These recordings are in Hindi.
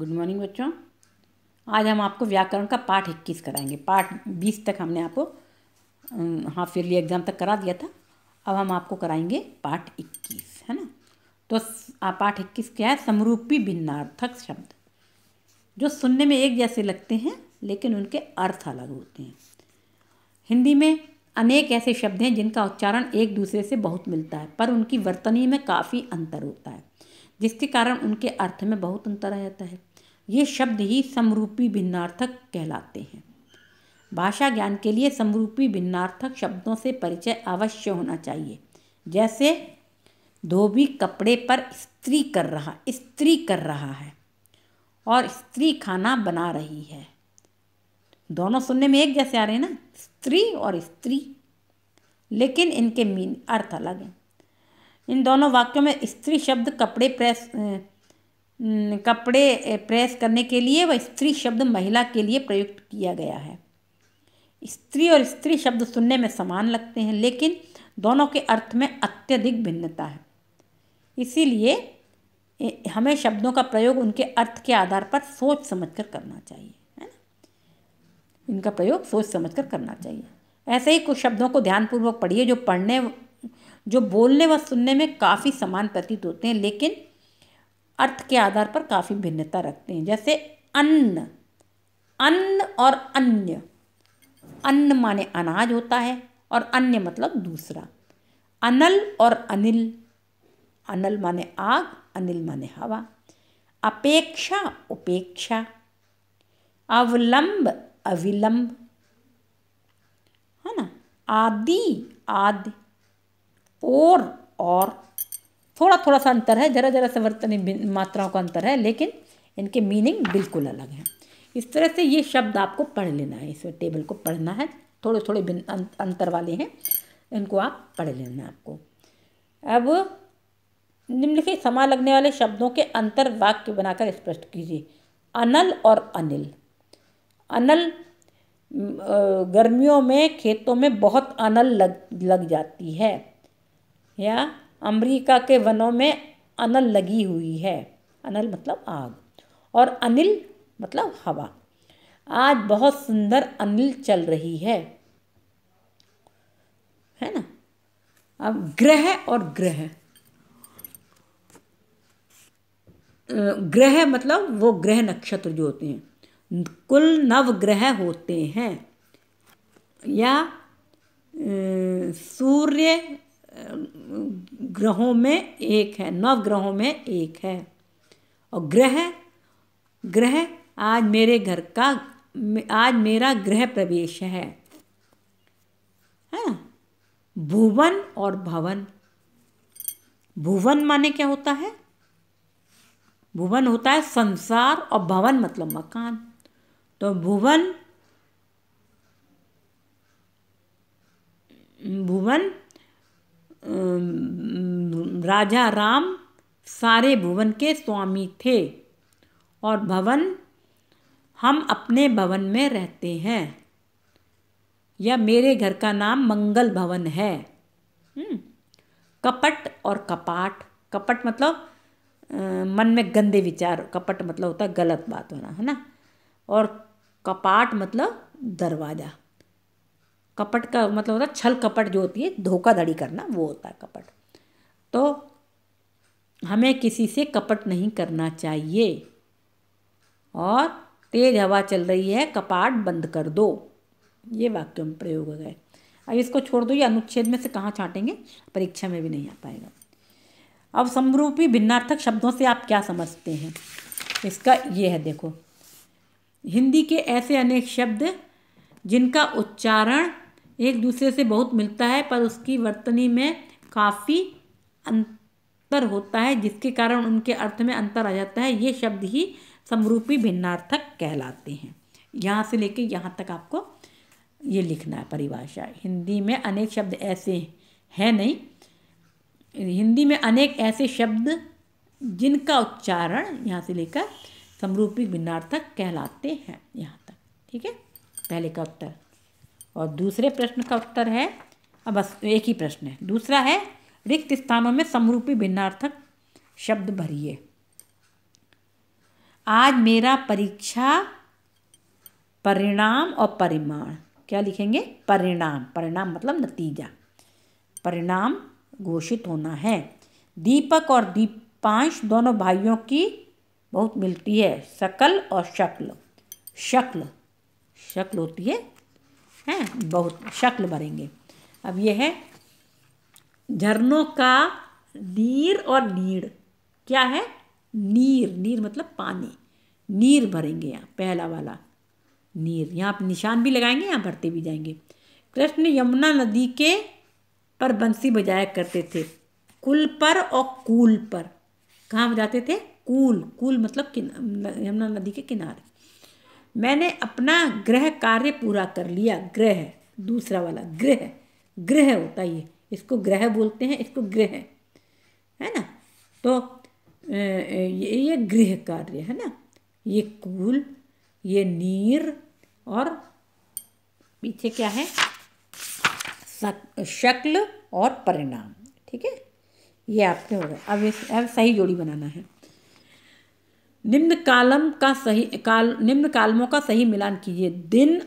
गुड मॉर्निंग बच्चों आज हम आपको व्याकरण का पाठ इक्कीस कराएंगे पाठ बीस तक हमने आपको हाफ ईयरली एग्ज़ाम तक करा दिया था अब हम आपको कराएंगे पाठ इक्कीस है ना तो पाठ इक्कीस क्या है समरूपी भिन्नार्थक शब्द जो सुनने में एक जैसे लगते हैं लेकिन उनके अर्थ अलग होते हैं हिंदी में अनेक ऐसे शब्द हैं जिनका उच्चारण एक दूसरे से बहुत मिलता है पर उनकी वर्तनी में काफ़ी अंतर होता है जिसके कारण उनके अर्थ में बहुत अंतर आ जाता है ये शब्द ही समरूपी भिन्नार्थक कहलाते हैं भाषा ज्ञान के लिए समरूपी भिन्नार्थक शब्दों से परिचय अवश्य होना चाहिए जैसे धोबी कपड़े पर स्त्री कर रहा स्त्री कर रहा है और स्त्री खाना बना रही है दोनों सुनने में एक जैसे आ रहे हैं ना स्त्री और स्त्री लेकिन इनके मीन अर्थ अलग हैं इन दोनों वाक्यों में स्त्री शब्द कपड़े प्रेस कपड़े प्रेस करने के लिए व स्त्री शब्द महिला के लिए प्रयुक्त किया गया है स्त्री और स्त्री शब्द सुनने में समान लगते हैं लेकिन दोनों के अर्थ में अत्यधिक भिन्नता है इसीलिए हमें शब्दों का प्रयोग उनके अर्थ के आधार पर सोच समझकर करना चाहिए है ना इनका प्रयोग सोच समझकर करना चाहिए ऐसे ही कुछ शब्दों को ध्यानपूर्वक पढ़िए जो पढ़ने जो बोलने व सुनने में काफ़ी समान प्रतीत होते हैं लेकिन अर्थ के आधार पर काफ़ी भिन्नता रखते हैं जैसे अन्न अन्न और अन्य अन्न माने अनाज होता है और अन्य मतलब दूसरा अनल और अनिल अनल माने आग अनिल माने हवा अपेक्षा उपेक्षा अवलंब अविलंब है ना आदि आदि और और थोड़ा थोड़ा सा अंतर है ज़रा ज़रा सा वर्तनी मात्राओं का अंतर है लेकिन इनके मीनिंग बिल्कुल अलग हैं इस तरह से ये शब्द आपको पढ़ लेना है इसमें टेबल को पढ़ना है थोड़े थोड़े भिन्न अं, अंतर वाले हैं इनको आप पढ़ लेना है आपको अब निम्नलिखित समा लगने वाले शब्दों के अंतर वाक्य बनाकर स्पष्ट कीजिए अनल और अनिल अनल गर्मियों में खेतों में बहुत अनल लग लग जाती है या अमरीका के वनों में अनल लगी हुई है अनल मतलब आग और अनिल मतलब हवा आज बहुत सुंदर अनिल चल रही है है ना अब ग्रह और ग्रह ग्रह मतलब वो ग्रह नक्षत्र जो होते हैं कुल नव ग्रह होते हैं या सूर्य ग्रहों में एक है नव ग्रहों में एक है और ग्रह ग्रह आज मेरे घर का आज मेरा ग्रह प्रवेश है है हाँ, भुवन और भवन भुवन माने क्या होता है भुवन होता है संसार और भवन मतलब मकान तो भुवन भुवन राजा राम सारे भुवन के स्वामी थे और भवन हम अपने भवन में रहते हैं या मेरे घर का नाम मंगल भवन है हम्म, कपट और कपाट कपट मतलब मन में गंदे विचार कपट मतलब होता है गलत बात होना है ना और कपाट मतलब दरवाज़ा कपट का मतलब होता है छल कपट जो होती है धोखाधड़ी करना वो होता है कपट तो हमें किसी से कपट नहीं करना चाहिए और तेज हवा चल रही है कपाट बंद कर दो ये वाक्य में प्रयोग हो गए अब इसको छोड़ दो ये अनुच्छेद में से कहाँ छाटेंगे परीक्षा में भी नहीं आ पाएगा अब समरूपी भिन्नार्थक शब्दों से आप क्या समझते हैं इसका ये है देखो हिंदी के ऐसे अनेक शब्द जिनका उच्चारण एक दूसरे से बहुत मिलता है पर उसकी वर्तनी में काफ़ी अंतर होता है जिसके कारण उनके अर्थ में अंतर आ जाता है ये शब्द ही समरूपी भिन्नार्थक कहलाते हैं यहाँ से लेके यहाँ तक आपको ये लिखना है परिभाषा हिंदी में अनेक शब्द ऐसे हैं नहीं हिंदी में अनेक ऐसे शब्द जिनका उच्चारण यहाँ से लेकर समरूपी भिन्नार्थक कहलाते हैं यहाँ तक ठीक है पहले का उत्तर और दूसरे प्रश्न का उत्तर है अब बस एक ही प्रश्न है दूसरा है रिक्त स्थानों में समरूपी भिन्नार्थक शब्द भरिए आज मेरा परीक्षा परिणाम और परिमाण क्या लिखेंगे परिणाम परिणाम मतलब नतीजा परिणाम घोषित होना है दीपक और दीपांश दोनों भाइयों की बहुत मिलती है शकल और शक्ल शक्ल शक्ल होती है हैं बहुत शक्ल भरेंगे अब यह है झरनों का नीर और नीड़ क्या है नीर नीर मतलब पानी नीर भरेंगे यहाँ पहला वाला नीर यहाँ आप निशान भी लगाएंगे यहाँ भरते भी जाएंगे कृष्ण यमुना नदी के पर बंसी बजाया करते थे कुल पर और कूल पर कहाँ बजाते थे कूल कूल मतलब यमुना नदी के किनारे मैंने अपना ग्रह कार्य पूरा कर लिया ग्रह दूसरा वाला ग्रह ग्रह होता ये इसको ग्रह बोलते हैं इसको ग्रह है ना तो ये ये गृह कार्य है ना ये कूल ये नीर और पीछे क्या है शक्ल और परिणाम ठीक है ये आपके हो गए अब इस अब सही जोड़ी बनाना है निम्न कालम का सही काल निम्न कालमों का सही मिलान कीजिए दिन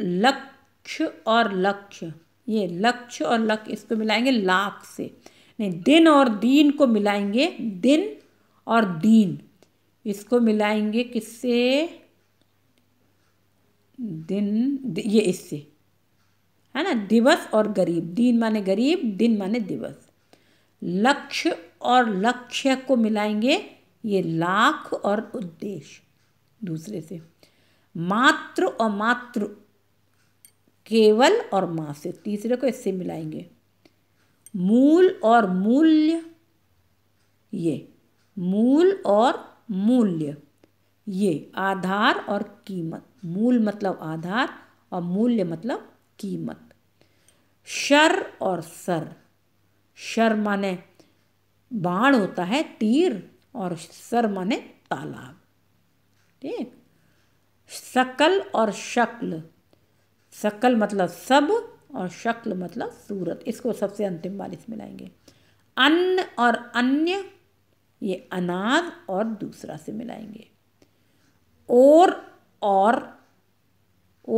लक्ष्य और लक्ष्य ये लक्ष्य और लक्ष्य इसको मिलाएंगे लाख से नहीं दिन और दीन को मिलाएंगे दिन और दीन इसको मिलाएंगे किससे दिन ये इससे है ना दिवस और गरीब दिन माने गरीब दिन माने दिवस लक्ष्य और लक्ष्य को मिलाएंगे ये लाख और उद्देश्य दूसरे से मात्र और मात्र केवल और माँ से तीसरे को इससे मिलाएंगे मूल और मूल्य ये मूल और मूल्य ये आधार और कीमत मूल मतलब आधार और मूल्य मतलब कीमत शर और सर शर माने बाण होता है तीर और सर माने तालाब ठीक सकल और शक्ल सकल मतलब सब और शक्ल मतलब सूरत इसको सबसे अंतिम बार इसमें लाएंगे अन्न और अन्य ये अनाज और दूसरा से मिलाएंगे और और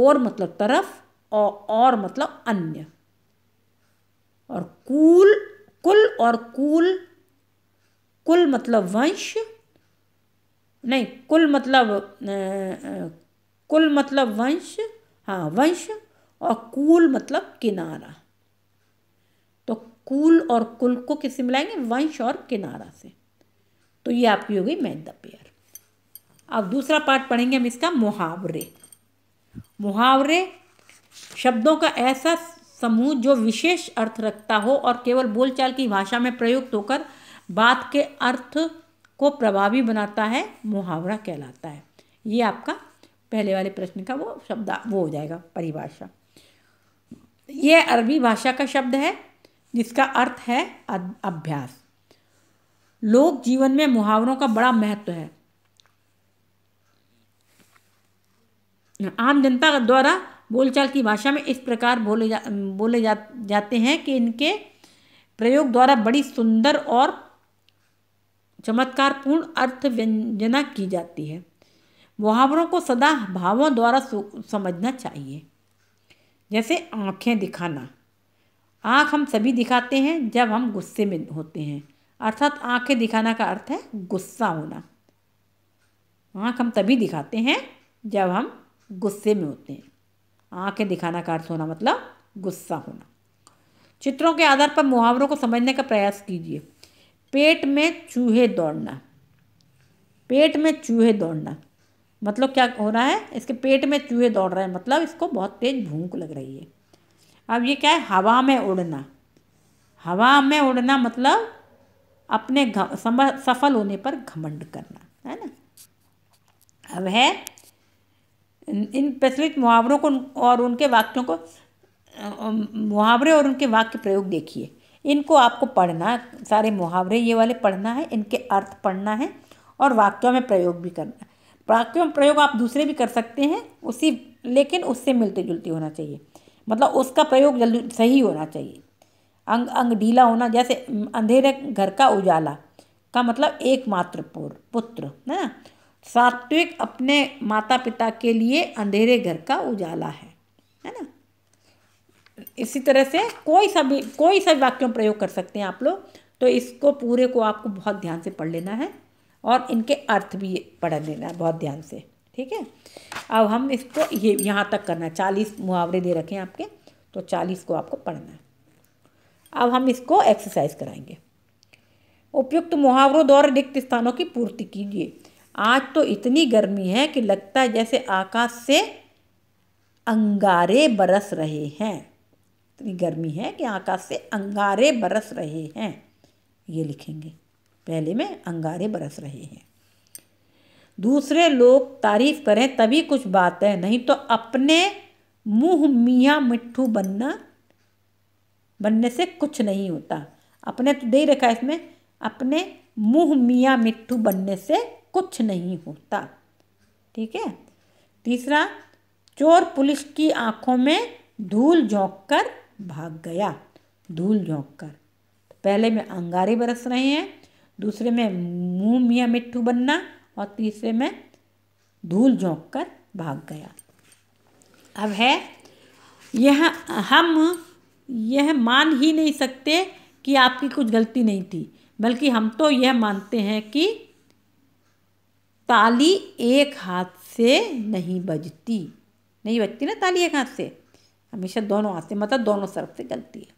और मतलब तरफ और और मतलब अन्य और कूल कुल और कूल कुल मतलब वंश नहीं कुल मतलब कुल मतलब वंश हाँ वंश और कुल मतलब किनारा तो कुल और कुल को किससे मिलाएंगे वंश और किनारा से तो ये आपकी हो गई मैथ द पेयर अब दूसरा पार्ट पढ़ेंगे हम इसका मुहावरे मुहावरे शब्दों का ऐसा समूह जो विशेष अर्थ रखता हो और केवल बोलचाल की भाषा में प्रयुक्त होकर बात के अर्थ को प्रभावी बनाता है मुहावरा कहलाता है ये आपका पहले वाले प्रश्न का वो शब्द वो हो जाएगा परिभाषा ये अरबी भाषा का शब्द है जिसका अर्थ है अभ्यास लोक जीवन में मुहावरों का बड़ा महत्व है आम जनता द्वारा बोलचाल की भाषा में इस प्रकार बोले जा बोले जा, जाते हैं कि इनके प्रयोग द्वारा बड़ी सुंदर और चमत्कारपूर्ण अर्थ व्यंजना की जाती है मुहावरों को सदा भावों द्वारा समझना चाहिए जैसे आँखें दिखाना आँख हम सभी दिखाते हैं जब हम गुस्से में होते हैं अर्थात आँखें दिखाना का अर्थ है गुस्सा होना आँख हम तभी दिखाते हैं जब हम गुस्से में होते हैं आँखें दिखाना का अर्थ होना मतलब गुस्सा होना चित्रों के आधार पर मुहावरों को समझने का प्रयास कीजिए पेट में चूहे दौड़ना पेट में चूहे दौड़ना मतलब क्या हो रहा है इसके पेट में चूहे दौड़ रहे हैं मतलब इसको बहुत तेज़ भूख लग रही है अब ये क्या है हवा में उड़ना हवा में उड़ना मतलब अपने सफल होने पर घमंड करना है ना अब है इन प्रचलित मुहावरों को और उनके वाक्यों को मुहावरे और उनके वाक्य प्रयोग देखिए इनको आपको पढ़ना सारे मुहावरे ये वाले पढ़ना है इनके अर्थ पढ़ना है और वाक्यों में प्रयोग भी करना वाक्यों में प्रयोग आप दूसरे भी कर सकते हैं उसी लेकिन उससे मिलते जुलती होना चाहिए मतलब उसका प्रयोग जल्दी सही होना चाहिए अंग अंग ढीला होना जैसे अंधेरे घर का उजाला का मतलब एकमात्र पुत्र है ना सात्विक अपने माता पिता के लिए अंधेरे घर का उजाला है है ना इसी तरह से कोई सा भी कोई सा वाक्य में प्रयोग कर सकते हैं आप लोग तो इसको पूरे को आपको बहुत ध्यान से पढ़ लेना है और इनके अर्थ भी पढ़ लेना है बहुत ध्यान से ठीक है अब हम इसको ये यहाँ तक करना है चालीस मुहावरे दे रखे हैं आपके तो चालीस को आपको पढ़ना है अब हम इसको एक्सरसाइज कराएंगे उपयुक्त मुहावरों द्वारा रिक्त स्थानों की पूर्ति कीजिए आज तो इतनी गर्मी है कि लगता है जैसे आकाश से अंगारे बरस रहे हैं इतनी गर्मी है कि आकाश से अंगारे बरस रहे हैं ये लिखेंगे पहले में अंगारे बरस रहे हैं दूसरे लोग तारीफ करें तभी कुछ बात है नहीं तो अपने मुंह मियाँ मिट्ठू बनना बनने से कुछ नहीं होता अपने तो दे रखा है इसमें अपने मुंह मियाँ मिट्ठू बनने से कुछ नहीं होता ठीक है तीसरा चोर पुलिस की आंखों में धूल झोंक कर भाग गया धूल झोंक कर पहले में अंगारे बरस रहे हैं दूसरे में मुँह मियाँ मिट्ठू बनना और तीसरे में धूल झोंक कर भाग गया अब है यह हम यह मान ही नहीं सकते कि आपकी कुछ गलती नहीं थी बल्कि हम तो यह मानते हैं कि ताली एक हाथ से नहीं बजती नहीं बजती ना ताली एक हाथ से हमेशा दोनों हाथ से मतलब दोनों तरफ से गलती है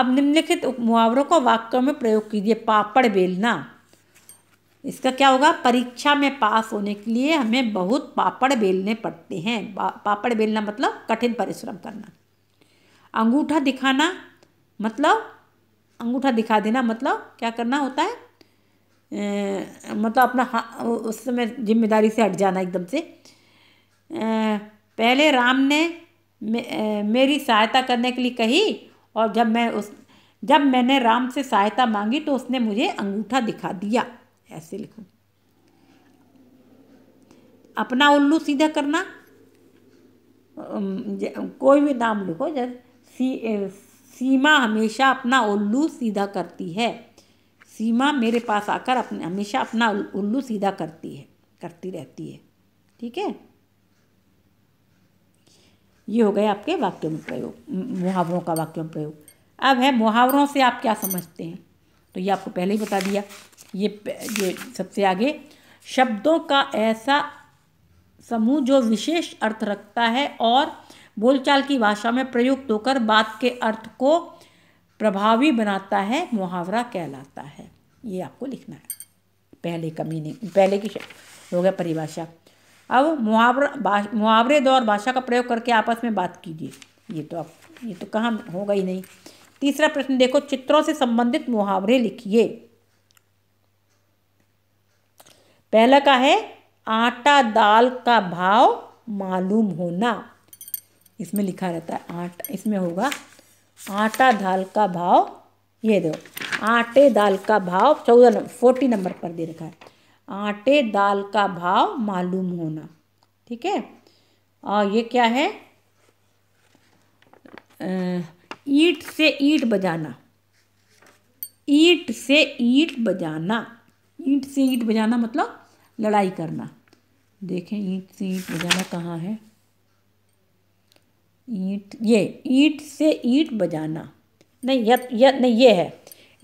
अब निम्नलिखित मुहावरों को वाक्यों में प्रयोग कीजिए पापड़ बेलना इसका क्या होगा परीक्षा में पास होने के लिए हमें बहुत पापड़ बेलने पड़ते हैं पापड़ बेलना मतलब कठिन परिश्रम करना अंगूठा दिखाना मतलब अंगूठा दिखा देना मतलब क्या करना होता है ए, मतलब अपना उस समय जिम्मेदारी से हट जाना एकदम से ए, पहले राम ने मे, मेरी सहायता करने के लिए कही और जब मैं उस जब मैंने राम से सहायता मांगी तो उसने मुझे अंगूठा दिखा दिया ऐसे लिखो अपना उल्लू सीधा करना कोई भी नाम लिखो जैसे सी सीमा हमेशा अपना उल्लू सीधा करती है सीमा मेरे पास आकर अपने हमेशा अपना उल्लू सीधा करती है करती रहती है ठीक है ये हो गए आपके वाक्यों में प्रयोग मुहावरों का वाक्यों में प्रयोग अब है मुहावरों से आप क्या समझते हैं तो ये आपको पहले ही बता दिया ये ये सबसे आगे शब्दों का ऐसा समूह जो विशेष अर्थ रखता है और बोलचाल की भाषा में प्रयुक्त होकर बात के अर्थ को प्रभावी बनाता है मुहावरा कहलाता है ये आपको लिखना है पहले का मीनिंग पहले की हो गया परिभाषा अब मुहावरा मुहावरे दौर भाषा का प्रयोग करके आपस में बात कीजिए ये तो आप ये तो कहाँ होगा ही नहीं तीसरा प्रश्न देखो चित्रों से संबंधित मुहावरे लिखिए पहला का है आटा दाल का भाव मालूम होना इसमें लिखा रहता है आटा इसमें होगा आटा दाल का भाव ये दो आटे दाल का भाव चौदह नंबर फोर्टी नंबर पर दे रखा है आटे दाल का भाव मालूम होना ठीक है और ये क्या है ईट से ईट बजाना ईट से ईट बजाना ईट से ईट बजाना मतलब लड़ाई करना देखें ईट से ईट बजाना कहाँ है ईट ये ईट से ईट बजाना नहीं यत, यत नहीं ये है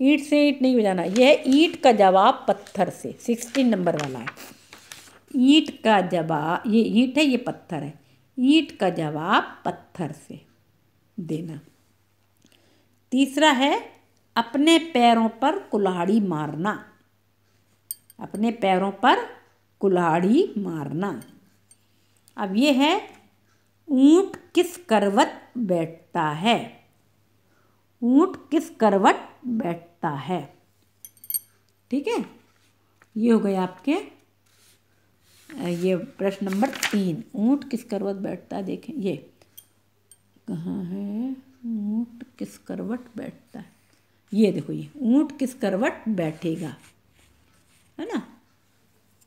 ईट से ईट नहीं बजाना यह ईट का जवाब पत्थर से सिक्सटीन नंबर वाला है ईट का जवाब ये ईट है ये पत्थर है ईट का जवाब पत्थर से देना तीसरा है अपने पैरों पर कुल्हाड़ी मारना अपने पैरों पर कुल्हाड़ी मारना अब ये है ऊंट किस करवट बैठता है ऊंट किस करवट बैठता है ठीक है ये हो गए आपके ये प्रश्न नंबर तीन ऊँट किस करवट बैठता है देखें ये कहाँ है ऊँट किस करवट बैठता है ये देखो ये ऊँट किस करवट बैठेगा है ना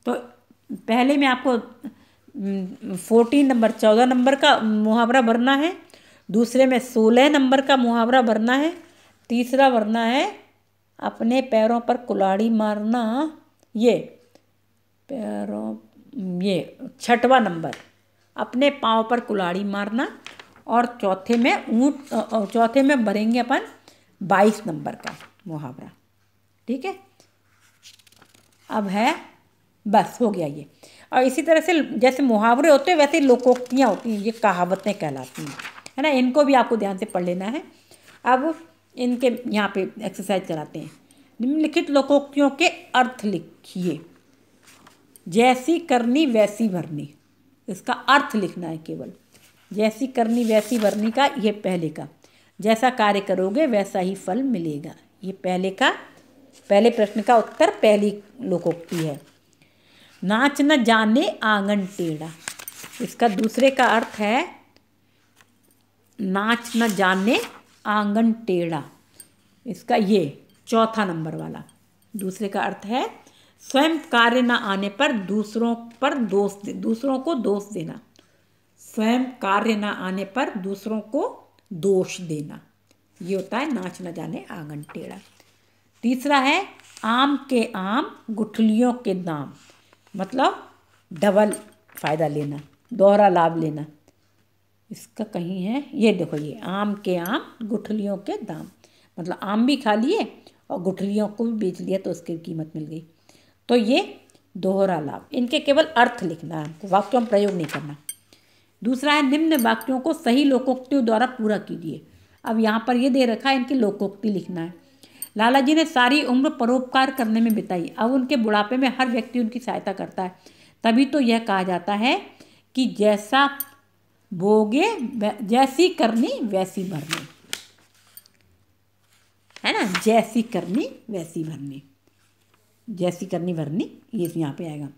तो पहले मैं आपको फोर्टीन नंबर चौदह नंबर का मुहावरा भरना है दूसरे में सोलह नंबर का मुहावरा भरना है तीसरा वरना है अपने पैरों पर कुलाड़ी मारना ये पैरों ये छठवा नंबर अपने पाँव पर कुलाड़ी मारना और चौथे में ऊँट चौथे में भरेंगे अपन बाईस नंबर का मुहावरा ठीक है अब है बस हो गया ये और इसी तरह से जैसे मुहावरे होते हैं वैसे लोकोक्तियाँ होती हैं ये कहावतें कहलाती हैं है ना इनको भी आपको ध्यान से पढ़ लेना है अब इनके यहाँ पे एक्सरसाइज कराते हैं निम्नलिखित लोकोक्तियों के अर्थ लिखिए जैसी करनी वैसी भरनी इसका अर्थ लिखना है केवल जैसी करनी वैसी भरनी का ये पहले का जैसा कार्य करोगे वैसा ही फल मिलेगा ये पहले का पहले प्रश्न का उत्तर पहली लोकोक्ति है नाच न जाने आंगन टेढ़ा इसका दूसरे का अर्थ है नाच न जाने आंगन टेढ़ा इसका ये चौथा नंबर वाला दूसरे का अर्थ है स्वयं कार्य न आने पर दूसरों पर दोष दे दूसरों को दोष देना स्वयं कार्य न आने पर दूसरों को दोष देना ये होता है नाच न जाने आंगन टेढ़ा तीसरा है आम के आम गुठलियों के दाम मतलब डबल फ़ायदा लेना दोहरा लाभ लेना इसका कहीं है ये देखो ये आम के आम गुठलियों के दाम मतलब आम भी खा लिए और गुठलियों को भी बेच लिया तो उसकी कीमत मिल गई तो ये दोहरा लाभ इनके केवल अर्थ लिखना है तो वाक्यों में प्रयोग नहीं करना दूसरा है निम्न वाक्यों को सही लोकोक्तियों द्वारा पूरा कीजिए अब यहाँ पर ये दे रखा है इनकी लोकोक्ति लिखना है लाला जी ने सारी उम्र परोपकार करने में बिताई अब उनके बुढ़ापे में हर व्यक्ति उनकी सहायता करता है तभी तो यह कहा जाता है कि जैसा भोगे जैसी करनी वैसी भरनी है ना जैसी करनी वैसी भरनी जैसी करनी भरनी ये तो यहाँ पे आएगा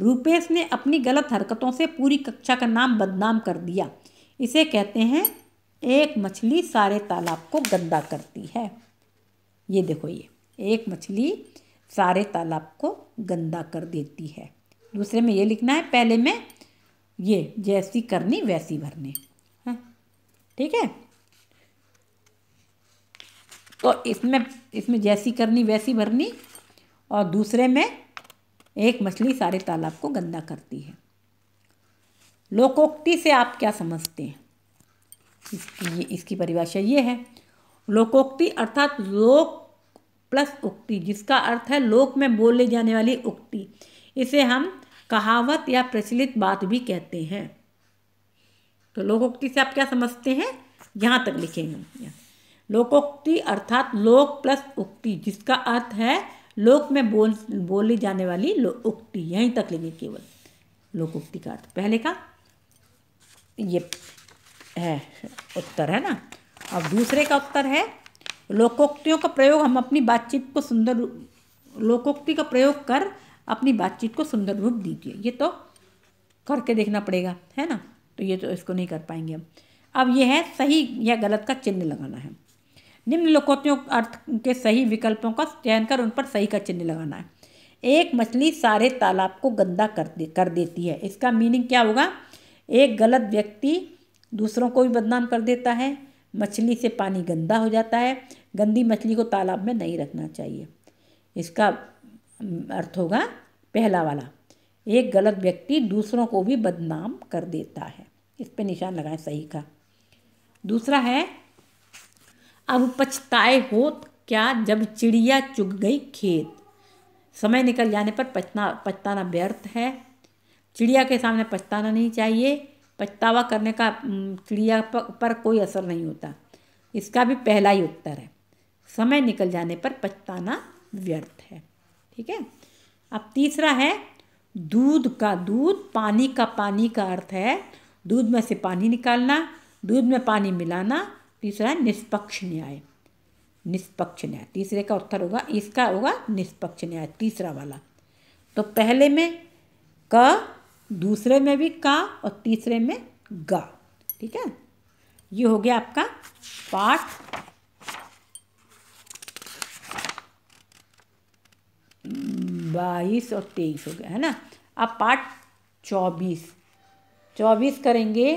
रूपेश ने अपनी गलत हरकतों से पूरी कक्षा का नाम बदनाम कर दिया इसे कहते हैं एक मछली सारे तालाब को गंदा करती है ये देखो ये एक मछली सारे तालाब को गंदा कर देती है दूसरे में ये लिखना है पहले में ये जैसी करनी वैसी भरनी हाँ, ठीक है तो इसमें इसमें जैसी करनी वैसी भरनी और दूसरे में एक मछली सारे तालाब को गंदा करती है लोकोक्ति से आप क्या समझते हैं इसकी ये इसकी परिभाषा ये है लोकोक्ति अर्थात लोक प्लस उक्ति जिसका अर्थ है लोक में बोले जाने वाली उक्ति इसे हम कहावत या प्रचलित बात भी कहते हैं तो लोकोक्ति से आप क्या समझते हैं यहाँ तक लिखेंगे लोकोक्ति अर्थात लोक प्लस उक्ति जिसका अर्थ है लोक में बोल बोली जाने वाली उक्ति यहीं तक लेंगे केवल लोकोक्ति का अर्थ पहले का ये है उत्तर है ना अब दूसरे का उत्तर है लोकोक्तियों का प्रयोग हम अपनी बातचीत को सुंदर लोकोक्ति का प्रयोग कर अपनी बातचीत को सुंदर रूप दीजिए ये तो करके देखना पड़ेगा है ना तो ये तो इसको नहीं कर पाएंगे हम अब यह है सही या गलत का चिन्ह लगाना है निम्न लोकोत्तियों अर्थ के सही विकल्पों का चयन कर उन पर सही का चिन्ह लगाना है एक मछली सारे तालाब को गंदा कर दे कर देती है इसका मीनिंग क्या होगा एक गलत व्यक्ति दूसरों को भी बदनाम कर देता है मछली से पानी गंदा हो जाता है गंदी मछली को तालाब में नहीं रखना चाहिए इसका अर्थ होगा पहला वाला एक गलत व्यक्ति दूसरों को भी बदनाम कर देता है इस पे निशान लगाएं सही का दूसरा है अब पछताए हो क्या जब चिड़िया चुग गई खेत समय निकल जाने पर पछता पछताना व्यर्थ है चिड़िया के सामने पछताना नहीं चाहिए पछतावा करने का चिड़िया पर कोई असर नहीं होता इसका भी पहला ही उत्तर है समय निकल जाने पर पछताना व्यर्थ है ठीक है अब तीसरा है दूध का दूध पानी का पानी का अर्थ है दूध में से पानी निकालना दूध में पानी मिलाना तीसरा निष्पक्ष न्याय निष्पक्ष न्याय तीसरे का उत्तर होगा इसका होगा निष्पक्ष न्याय तीसरा वाला तो पहले में क दूसरे में भी का और तीसरे में ग ठीक है ये हो गया आपका पाठ बाईस और तेईस हो गया है ना अब पार्ट चौबीस चौबीस करेंगे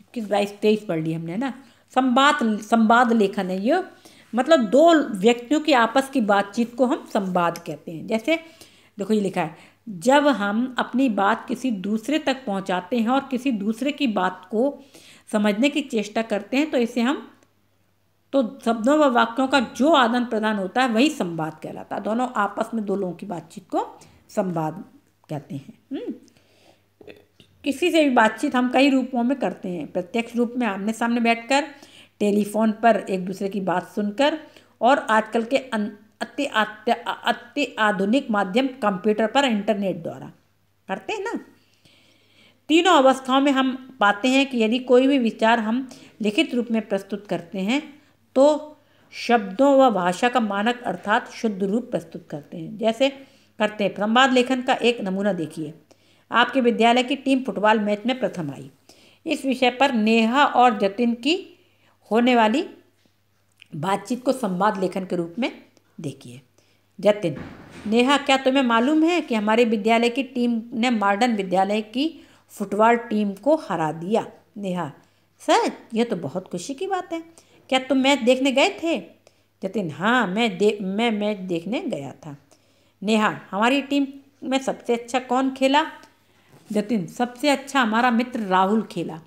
इक्कीस बाईस तेईस पढ़ ली हमने ना संवाद संवाद लेखन है ये मतलब दो व्यक्तियों की आपस की बातचीत को हम संवाद कहते हैं जैसे देखो ये लिखा है जब हम अपनी बात किसी दूसरे तक पहुंचाते हैं और किसी दूसरे की बात को समझने की चेष्टा करते हैं तो इसे हम तो शब्दों व वाक्यों का जो आदान प्रदान होता है वही संवाद कहलाता है दोनों आपस में दो लोगों की बातचीत को संवाद कहते हैं हम्म। किसी से भी बातचीत हम कई रूपों में करते हैं प्रत्यक्ष रूप में आमने सामने बैठकर टेलीफोन पर एक दूसरे की बात सुनकर और आजकल के अति अति आधुनिक माध्यम कंप्यूटर पर इंटरनेट द्वारा करते हैं ना तीनों अवस्थाओं में हम पाते हैं कि यदि कोई भी विचार हम लिखित रूप में प्रस्तुत करते हैं तो शब्दों व भाषा का मानक अर्थात शुद्ध रूप प्रस्तुत करते हैं जैसे करते हैं संवाद लेखन का एक नमूना देखिए आपके विद्यालय की टीम फुटबॉल मैच में प्रथम आई इस विषय पर नेहा और जतिन की होने वाली बातचीत को संवाद लेखन के रूप में देखिए जतिन नेहा क्या तुम्हें मालूम है कि हमारे विद्यालय की टीम ने मॉडर्न विद्यालय की फुटबॉल टीम को हरा दिया नेहा सर यह तो बहुत खुशी की बात है क्या तुम मैच देखने गए थे जतिन हाँ मैं दे मैं मैच देखने गया था नेहा हमारी टीम में सबसे अच्छा कौन खेला जतिन सबसे अच्छा हमारा मित्र राहुल खेला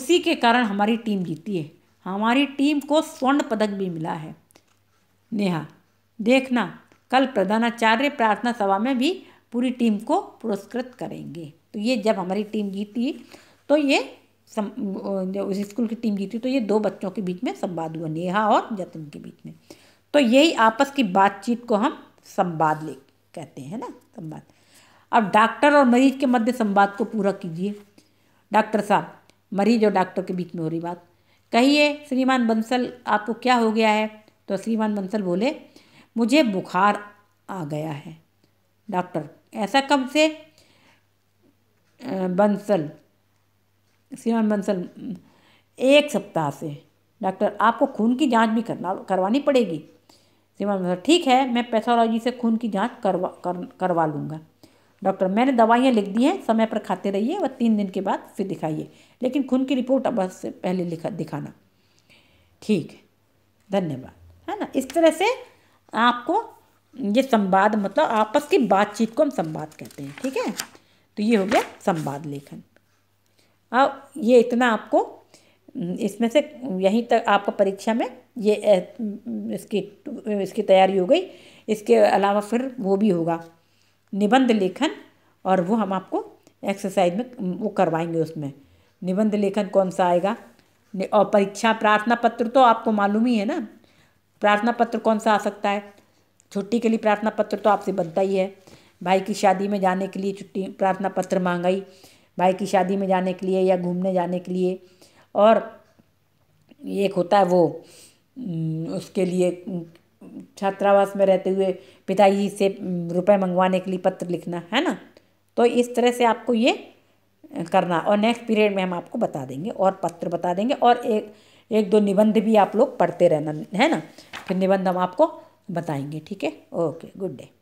उसी के कारण हमारी टीम जीती है हमारी टीम को स्वर्ण पदक भी मिला है नेहा देखना कल प्रधानाचार्य प्रार्थना सभा में भी पूरी टीम को पुरस्कृत करेंगे तो ये जब हमारी टीम जीती तो ये उस स्कूल की टीम जीती तो ये दो बच्चों के बीच में संवाद हुआ नेहा और जतिन के बीच में तो यही आपस की बातचीत को हम संवाद ले कहते हैं ना संवाद अब डॉक्टर और मरीज के मध्य संवाद को पूरा कीजिए डॉक्टर साहब मरीज और डॉक्टर के बीच में हो रही बात कहिए श्रीमान बंसल आपको क्या हो गया है तो श्रीमान बंसल बोले मुझे बुखार आ गया है डॉक्टर ऐसा कब से बंसल श्रीमान बंसल एक सप्ताह से डॉक्टर आपको खून की जांच भी करना करवानी पड़ेगी श्रीमान बंसल ठीक है मैं पैथोलॉजी से खून की जांच करवा कर, करवा लूँगा डॉक्टर मैंने दवाइयाँ लिख दी हैं समय पर खाते रहिए व तीन दिन के बाद फिर दिखाइए लेकिन खून की रिपोर्ट अब से पहले लिखा दिखाना ठीक है धन्यवाद है ना इस तरह से आपको ये संवाद मतलब आपस की बातचीत को हम संवाद कहते हैं ठीक है तो ये हो गया संवाद लेखन अब ये इतना आपको हम्म, इसमें से यहीं तक आपको परीक्षा में ये इसकी इसकी तैयारी हो गई इसके अलावा फिर वो भी होगा निबंध लेखन और वो हम आपको एक्सरसाइज में वो करवाएंगे उसमें निबंध लेखन कौन सा आएगा और परीक्षा प्रार्थना पत्र तो आपको मालूम ही है ना प्रार्थना पत्र कौन सा आ सकता है छुट्टी के लिए प्रार्थना पत्र तो आपसे बनता ही है भाई की शादी में जाने के लिए छुट्टी प्रार्थना पत्र मांगाई भाई की शादी में जाने के लिए या घूमने जाने के लिए और एक होता है वो उसके लिए छात्रावास में रहते हुए पिताजी से रुपए मंगवाने के लिए पत्र लिखना है ना तो इस तरह से आपको ये करना और नेक्स्ट पीरियड में हम आपको बता देंगे और पत्र बता देंगे और एक एक दो निबंध भी आप लोग पढ़ते रहना है ना फिर निबंध हम आपको बताएंगे ठीक है ओके गुड डे